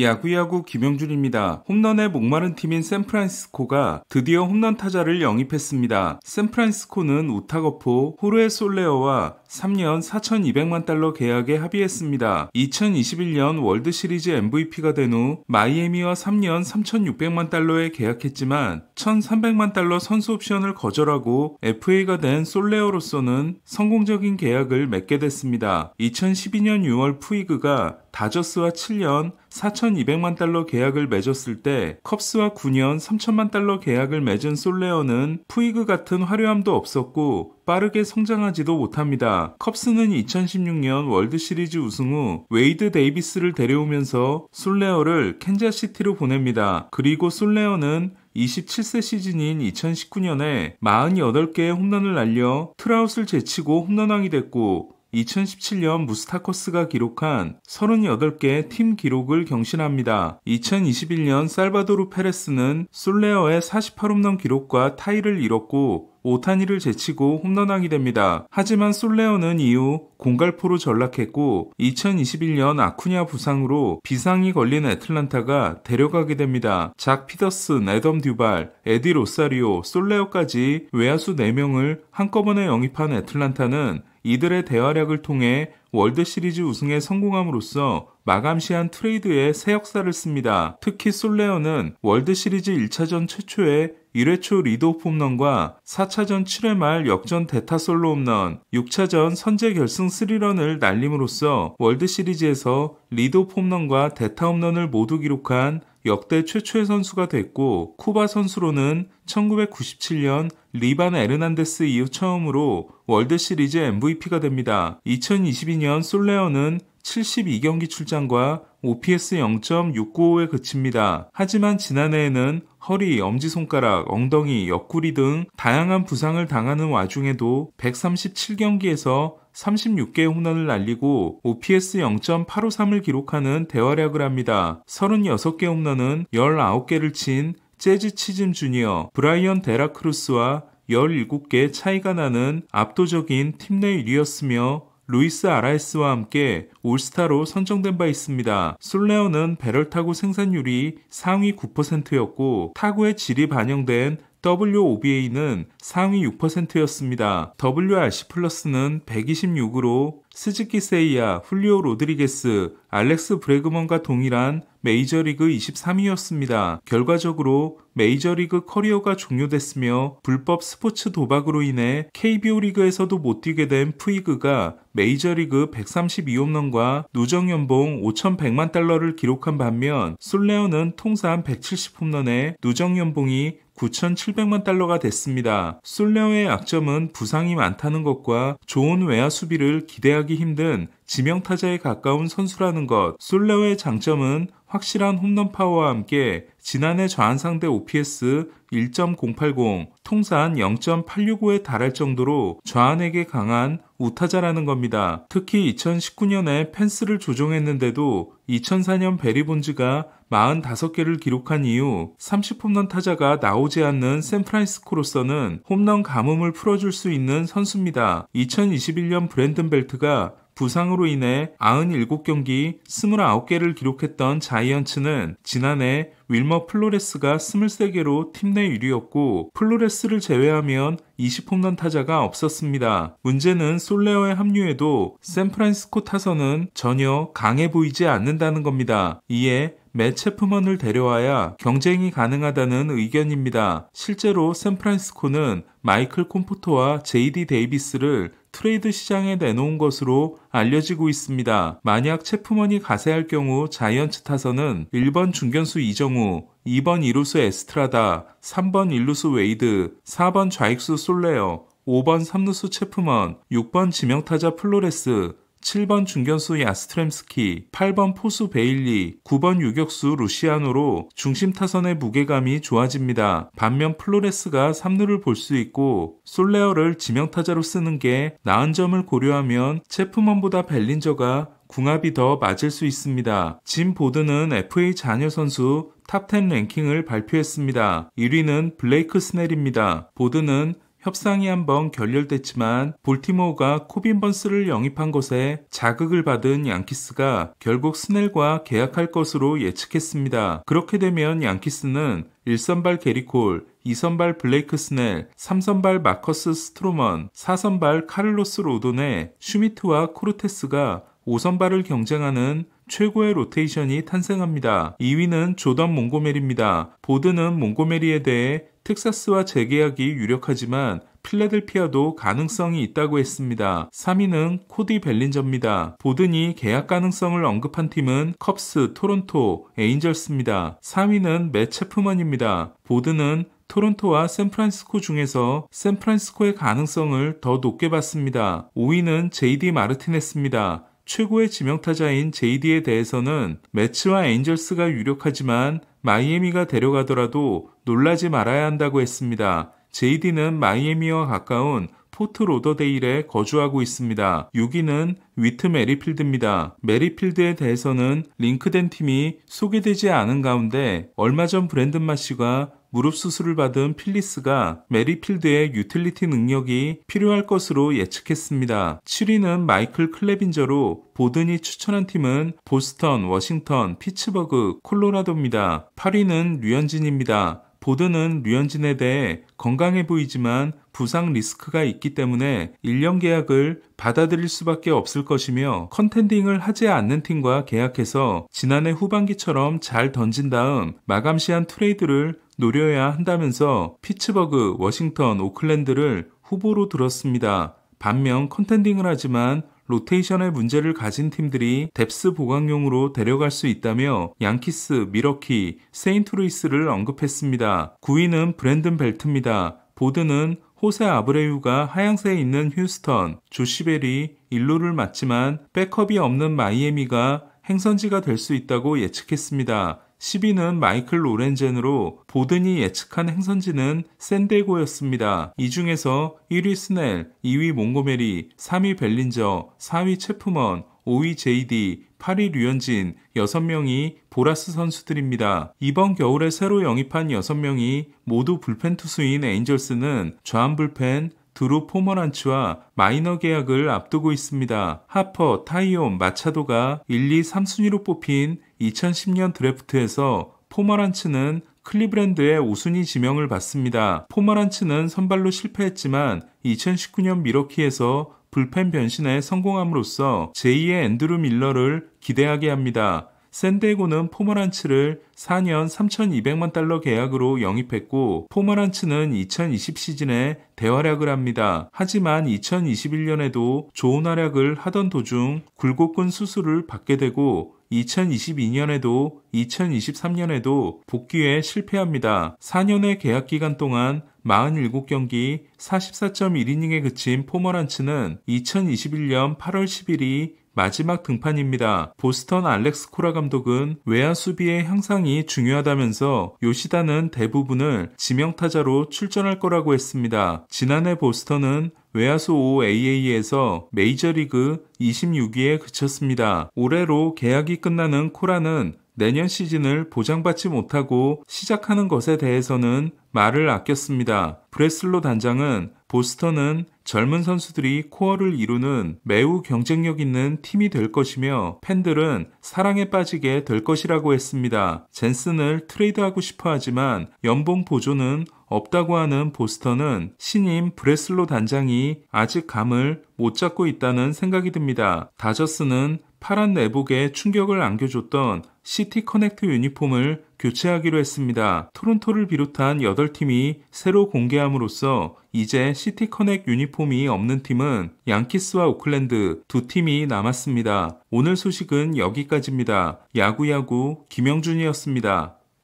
야구야구 김영준입니다. 홈런에 목마른 팀인 샌프란시스코가 드디어 홈런 타자를 영입했습니다. 샌프란시스코는 우타거포, 호르에 솔레어와 3년 4,200만 달러 계약에 합의했습니다. 2021년 월드 시리즈 MVP가 된 후 마이애미와 3년 3,600만 달러에 계약했지만 1,300만 달러 선수 옵션을 거절하고 FA가 된 솔레어로서는 성공적인 계약을 맺게 됐습니다. 2012년 6월 푸이그가 다저스와 7년 4,200만 달러 계약을 맺었을 때 컵스와 9년 3 0 0 0만 달러 계약을 맺은 솔레어는 푸이그 같은 화려함도 없었고 빠르게 성장하지도 못합니다. 컵스는 2016년 월드시리즈 우승 후 웨이드 데이비스를 데려오면서 솔레어를 캔자시티로 보냅니다. 그리고 솔레어는 27세 시즌인 2019년에 48개의 홈런을 날려 트라웃을 제치고 홈런왕이 됐고 2017년 무스타커스가 기록한 38개의 팀 기록을 경신합니다. 2021년 살바도르 페레스는 솔레어의 48홈런 기록과 타이를 잃었고 오타니를 제치고 홈런하게 됩니다. 하지만 솔레어는 이후 공갈포로 전락했고 2021년 아쿠냐 부상으로 비상이 걸린 애틀란타가 데려가게 됩니다. 작 피더슨, 에덤 듀발, 에디 로사리오, 솔레어까지 외야수 4명을 한꺼번에 영입한 애틀란타는 이들의 대활약을 통해 월드 시리즈 우승에 성공함으로써 마감시한 트레이드의 새 역사를 씁니다. 특히 솔레어는 월드 시리즈 1차전 최초의 1회 초 리드오프 홈런과 4차전 7회 말 역전 대타 솔로 홈런, 6차전 선제 결승 3런을 날림으로써 월드시리즈에서 리드오프 홈런과 대타 홈런을 모두 기록한 역대 최초의 선수가 됐고 쿠바 선수로는 1997년 리반 에르난데스 이후 처음으로 월드시리즈 MVP가 됩니다. 2022년 솔레어는 72경기 출장과 OPS 0.69에 5 그칩니다. 하지만 지난해에는 허리, 엄지손가락, 엉덩이, 옆구리 등 다양한 부상을 당하는 와중에도 137경기에서 36개의 홈런을 날리고 OPS 0.853을 기록하는 대활약을 합니다. 36개 홈런은 19개를 친 재즈 치즘 주니어 브라이언 데라크루스와 17개 차이가 나는 압도적인 팀 내 1위였으며 루이스 아라에스와 함께 올스타로 선정된 바 있습니다. 솔레오는 배럴 타구 생산율이 상위 9%였고 타구의 질이 반영된 WOBA는 상위 6%였습니다. WRC 플러스는 126으로 스즈키 세이야, 훌리오 로드리게스, 알렉스 브레그먼과 동일한 메이저리그 23위였습니다. 결과적으로 메이저리그 커리어가 종료됐으며 불법 스포츠 도박으로 인해 KBO 리그에서도 못 뛰게 된 푸이그가 메이저리그 132홈런과 누적 연봉 5,100만 달러를 기록한 반면 솔레어는 통산 170홈런에 누적 연봉이 9,700만 달러가 됐습니다. 솔레오의 약점은 부상이 많다는 것과 좋은 외야 수비를 기대하기 힘든 지명타자에 가까운 선수라는 것. 솔레오의 장점은 확실한 홈런 파워와 함께 지난해 좌한 상대 OPS 1.080, 통산 0.865에 달할 정도로 좌한에게 강한 우타자라는 겁니다. 특히 2019년에 펜스를 조종했는데도 2004년 베리본즈가 45개를 기록한 이후 30홈런 타자가 나오지 않는 샌프란시스코로서는 홈런 가뭄을 풀어줄 수 있는 선수입니다. 2021년 브랜든 벨트가 부상으로 인해 97경기 29개를 기록했던 자이언츠는 지난해 윌머 플로레스가 23개로 팀 내 1위였고 플로레스를 제외하면 20홈런 타자가 없었습니다. 문제는 솔레어의 합류에도 샌프란시스코 타선은 전혀 강해 보이지 않는다는 겁니다. 이에 매체프먼을 데려와야 경쟁이 가능하다는 의견입니다. 실제로 샌프란시스코는 마이클 콤포토와 제이디 데이비스를 트레이드 시장에 내놓은 것으로 알려지고 있습니다. 만약 체프먼이 가세할 경우 자이언츠 타선은 1번 중견수 이정우, 2번 이루수 에스트라다, 3번 일루수 웨이드, 4번 좌익수 솔레어, 5번 삼루수 체프먼, 6번 지명타자 플로레스, 7번 중견수 야스트램스키, 8번 포수 베일리, 9번 유격수 루시아노로 중심 타선의 무게감이 좋아집니다. 반면 플로레스가 3루를 볼 수 있고 솔레어를 지명타자로 쓰는 게 나은 점을 고려하면 체프먼보다 벨린저가 궁합이 더 맞을 수 있습니다. 짐 보드는 FA 자녀 선수 탑10 랭킹을 발표했습니다. 1위는 블레이크 스넬입니다. 보드는 협상이 한번 결렬됐지만 볼티모어가 코빈 번스를 영입한 것에 자극을 받은 양키스가 결국 스넬과 계약할 것으로 예측했습니다. 그렇게 되면 양키스는 1선발 게리콜, 2선발 블레이크 스넬, 3선발 마커스 스트로먼, 4선발 카를로스 로돈에 슈미트와 코르테스가 5선발을 경쟁하는 최고의 로테이션이 탄생합니다. 2위는 조던 몽고메리입니다. 보드는 몽고메리에 대해 텍사스와 재계약이 유력하지만 필라델피아도 가능성이 있다고 했습니다. 3위는 코디 벨린저입니다. 보든이 계약 가능성을 언급한 팀은 컵스, 토론토, 에인절스입니다. 3위는매 체프먼입니다. 보든은 토론토와 샌프란시스코 중에서 샌프란시스코의 가능성을 더 높게 봤습니다. 5위는 JD 마르티네스입니다. 최고의 지명타자인 JD에 대해서는 매츠와 엔젤스가 유력하지만 마이애미가 데려가더라도 놀라지 말아야 한다고 했습니다. JD는 마이애미와 가까운 포트 로더데일에 거주하고 있습니다. 6위는 위트 메리필드입니다. 메리필드에 대해서는 링크된 팀이 소개되지 않은 가운데 얼마 전 브랜든 마시가 무릎 수술을 받은 필리스가 메리필드의 유틸리티 능력이 필요할 것으로 예측했습니다. 7위는 마이클 클레빈저로 보든이 추천한 팀은 보스턴, 워싱턴, 피츠버그, 콜로라도입니다. 8위는 류현진입니다. 보든은 류현진에 대해 건강해 보이지만 부상 리스크가 있기 때문에 1년 계약을 받아들일 수밖에 없을 것이며 컨텐딩을 하지 않는 팀과 계약해서 지난해 후반기처럼 잘 던진 다음 마감 시한 트레이드를 노려야 한다면서 피츠버그, 워싱턴, 오클랜드를 후보로 들었습니다. 반면 컨텐딩을 하지만 로테이션의 문제를 가진 팀들이 뎁스 보강용으로 데려갈 수 있다며 양키스, 미러키, 세인트루이스를 언급했습니다. 9위는 브랜든 벨트입니다. 보드는 호세 아브레유가 하향세에 있는 휴스턴, 조시벨이 일루를 맞지만 백업이 없는 마이애미가 행선지가 될 수 있다고 예측했습니다. 10위는 마이클 로렌젠으로 보든이 예측한 행선지는 샌데고였습니다이 중에서 1위 스넬, 2위 몽고메리, 3위 벨린저, 4위 체프먼, 5위 JD, 8위 류현진, 6명이 보라스 선수들입니다. 이번 겨울에 새로 영입한 6명이 모두 불펜 투수인 에인절스는 좌한 불펜, 드루 포머란츠와 마이너 계약을 앞두고 있습니다. 하퍼, 타이온, 마차도가 1, 2, 3순위로 뽑힌 2010년 드래프트에서 포머란츠는 클리브랜드의 우순위 지명을 받습니다. 포머란츠는 선발로 실패했지만 2019년 미러키에서 불펜 변신에 성공함으로써 제2의 앤드루 밀러를 기대하게 합니다. 샌디에고는 포머란츠를 4년 3,200만 달러 계약으로 영입했고 포머란츠는 2020 시즌에 대활약을 합니다. 하지만 2021년에도 좋은 활약을 하던 도중 굴곡근 수술을 받게 되고 2022년에도 2023년에도 복귀에 실패합니다. 4년의 계약 기간 동안 47경기 44.1이닝에 그친 포머란츠는 2021년 8월 10일이 마지막 등판입니다. 보스턴 알렉스 코라 감독은 외야 수비의 향상이 중요하다면서 요시다는 대부분을 지명타자로 출전할 거라고 했습니다. 지난해 보스턴은 외야수 5 a a 에서 메이저리그 26위에 그쳤습니다. 올해로 계약이 끝나는 코라는 내년 시즌을 보장받지 못하고 시작하는 것에 대해서는 말을 아꼈습니다. 브레슬로 단장은 보스턴은 젊은 선수들이 코어를 이루는 매우 경쟁력 있는 팀이 될 것이며 팬들은 사랑에 빠지게 될 것이라고 했습니다. 젠슨을 트레이드하고 싶어 하지만 연봉 보조는 없다고 하는 보스턴은 신임 브레슬로 단장이 아직 감을 못 잡고 있다는 생각이 듭니다. 다저스는 파란 내복에 충격을 안겨줬던 시티 커넥트 유니폼을 교체하기로 했습니다. 토론토를 비롯한 8팀이 새로 공개함으로써 이제 시티 커넥 트 유니폼이 없는 팀은 양키스와 오클랜드 두 팀이 남았습니다. 오늘 소식은 여기까지입니다. 야구야구 김영준이었습니다.